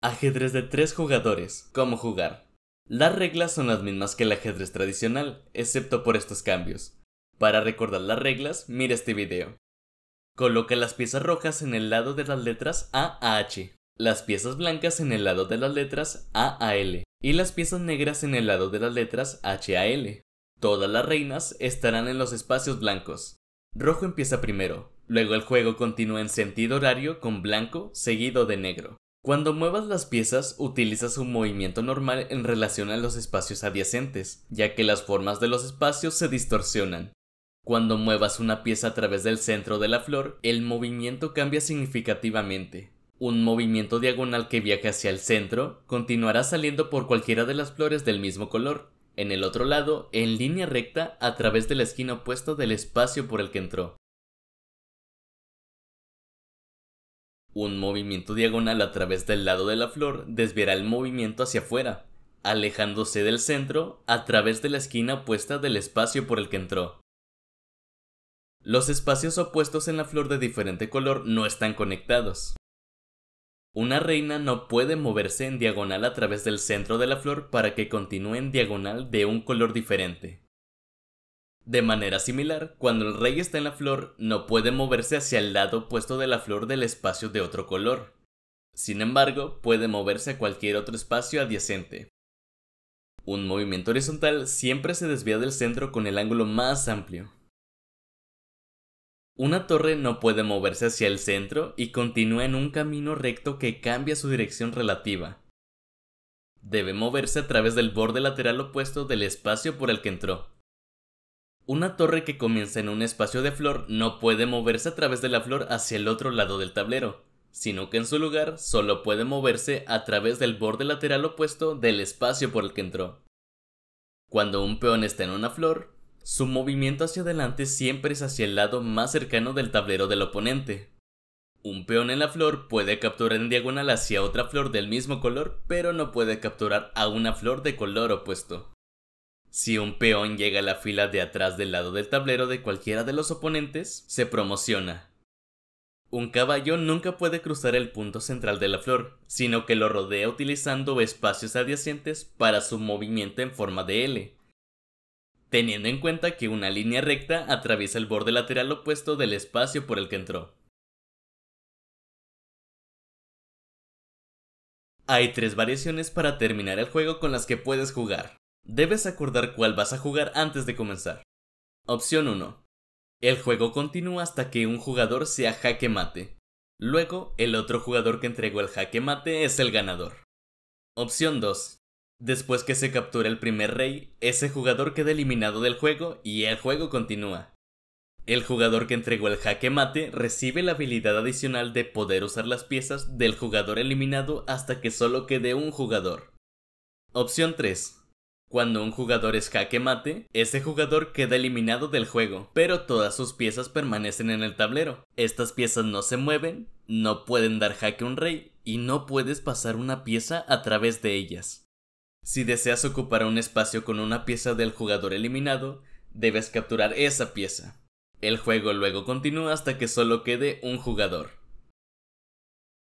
Ajedrez de tres jugadores. ¿Cómo jugar? Las reglas son las mismas que el ajedrez tradicional, excepto por estos cambios. Para recordar las reglas, mira este video. Coloca las piezas rojas en el lado de las letras A a H, las piezas blancas en el lado de las letras A a L y las piezas negras en el lado de las letras H a L. Todas las reinas estarán en los espacios blancos. Rojo empieza primero, luego el juego continúa en sentido horario con blanco seguido de negro. Cuando muevas las piezas, utilizas un movimiento normal en relación a los espacios adyacentes, ya que las formas de los espacios se distorsionan. Cuando muevas una pieza a través del centro de la flor, el movimiento cambia significativamente. Un movimiento diagonal que viaje hacia el centro continuará saliendo por cualquiera de las flores del mismo color, en el otro lado, en línea recta a través de la esquina opuesta del espacio por el que entró. Un movimiento diagonal a través del lado de la flor desviará el movimiento hacia afuera, alejándose del centro a través de la esquina opuesta del espacio por el que entró. Los espacios opuestos en la flor de diferente color no están conectados. Una reina no puede moverse en diagonal a través del centro de la flor para que continúe en diagonal de un color diferente. De manera similar, cuando el rey está en la flor, no puede moverse hacia el lado opuesto de la flor del espacio de otro color. Sin embargo, puede moverse a cualquier otro espacio adyacente. Un movimiento horizontal siempre se desvía del centro con el ángulo más amplio. Una torre no puede moverse hacia el centro y continúa en un camino recto que cambia su dirección relativa. Debe moverse a través del borde lateral opuesto del espacio por el que entró, una torre que comienza en un espacio de flor no puede moverse a través de la flor hacia el otro lado del tablero, sino que en su lugar solo puede moverse a través del borde lateral opuesto del espacio por el que entró. Cuando un peón está en una flor, su movimiento hacia adelante siempre es hacia el lado más cercano del tablero del oponente. Un peón en la flor puede capturar en diagonal hacia otra flor del mismo color, pero no puede capturar a una flor de color opuesto. Si un peón llega a la fila de atrás del lado del tablero de cualquiera de los oponentes, se promociona. Un caballo nunca puede cruzar el punto central de la flor, sino que lo rodea utilizando espacios adyacentes para su movimiento en forma de L, teniendo en cuenta que una línea recta atraviesa el borde lateral opuesto del espacio por el que entró. Hay tres variaciones para terminar el juego con las que puedes jugar. Debes acordar cuál vas a jugar antes de comenzar. Opción 1. El juego continúa hasta que un jugador sea jaque mate. Luego, el otro jugador que entregó el jaque mate es el ganador. Opción 2. Después que se captura el primer rey, ese jugador queda eliminado del juego y el juego continúa. El jugador que entregó el jaque mate recibe la habilidad adicional de poder usar las piezas del jugador eliminado hasta que solo quede un jugador. Opción 3. Cuando un jugador es jaque mate, ese jugador queda eliminado del juego, pero todas sus piezas permanecen en el tablero. Estas piezas no se mueven, no pueden dar jaque a un rey y no puedes pasar una pieza a través de ellas. Si deseas ocupar un espacio con una pieza del jugador eliminado, debes capturar esa pieza. El juego luego continúa hasta que solo quede un jugador.